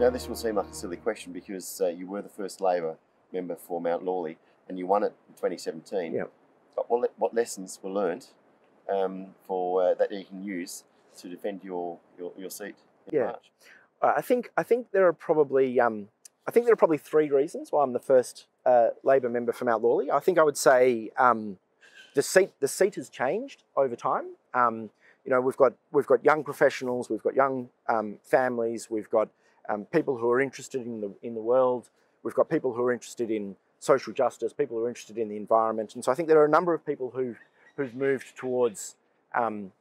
Now, this will seem like a silly question because uh, you were the first Labor member for Mount Lawley and you won it in 2017. Yeah. But what, what lessons were learnt um, for uh, that you can use to defend your, your, your seat yeah. March? I think I think there are probably um, I think there are probably three reasons why I'm the first uh, Labor member for Mount Lawley. I think I would say um, the seat the seat has changed over time. Um, you know, we've got we've got young professionals, we've got young um, families, we've got um, people who are interested in the, in the world. We've got people who are interested in social justice, people who are interested in the environment. And so I think there are a number of people who, who've moved towards um,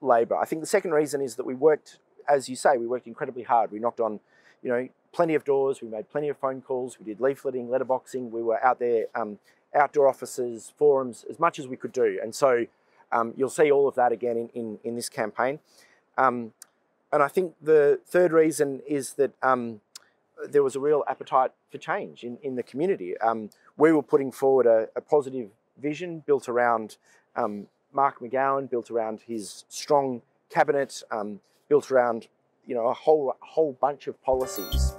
Labor. I think the second reason is that we worked, as you say, we worked incredibly hard. We knocked on, you know, plenty of doors. We made plenty of phone calls. We did leafleting, letterboxing. We were out there, um, outdoor offices, forums, as much as we could do. And so um, you'll see all of that again in, in, in this campaign. Um, and I think the third reason is that um, there was a real appetite for change in, in the community. Um, we were putting forward a, a positive vision built around um, Mark McGowan, built around his strong cabinet, um, built around you know a whole whole bunch of policies.